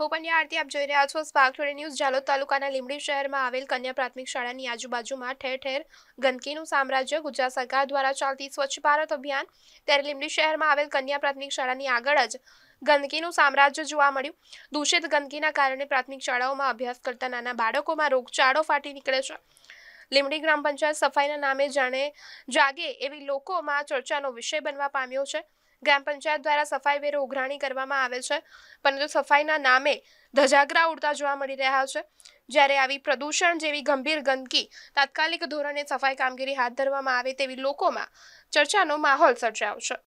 હું પંડ્યા આરતી આપ જોઈ રહ્યા છો સ્પાર્ક ટુડે ન્યૂઝ જાલોદ તાલુકાના લીમડી શહેરમાં આવેલ કન્યા પ્રાથમિક શાળાની આજુબાજુમાં ઠેર ઠેર ગંદકીનું સામ્રાજ્ય ગુજરાત સરકાર દ્વારા ચાલતી સ્વચ્છ ભારત અભિયાન ત્યારે લીમડી શહેરમાં આવેલ કન્યા પ્રાથમિક શાળાની આગળ જ ગંદકીનું સામ્રાજ્ય જોવા મળ્યું દૂષિત ગંદકીના કારણે પ્રાથમિક શાળાઓમાં અભ્યાસ કરતા નાના બાળકોમાં રોગચાળો ફાટી નીકળે છે લીંબડી ગ્રામ પંચાયત સફાઈના નામે જાણે જાગે એવી લોકોમાં ચર્ચાનો વિષય બનવા પામ્યો છે ગ્રામ પંચાયત દ્વારા સફાઈ વેરો ઉઘરાણી કરવામાં આવે છે પરંતુ સફાઈના નામે ધજાગરા ઉડતા જોવા મળી રહ્યા છે જ્યારે આવી પ્રદૂષણ જેવી ગંભીર ગંદકી તાત્કાલિક ધોરણે સફાઈ કામગીરી હાથ ધરવામાં આવે તેવી લોકોમાં ચર્ચાનો માહોલ સર્જાયો છે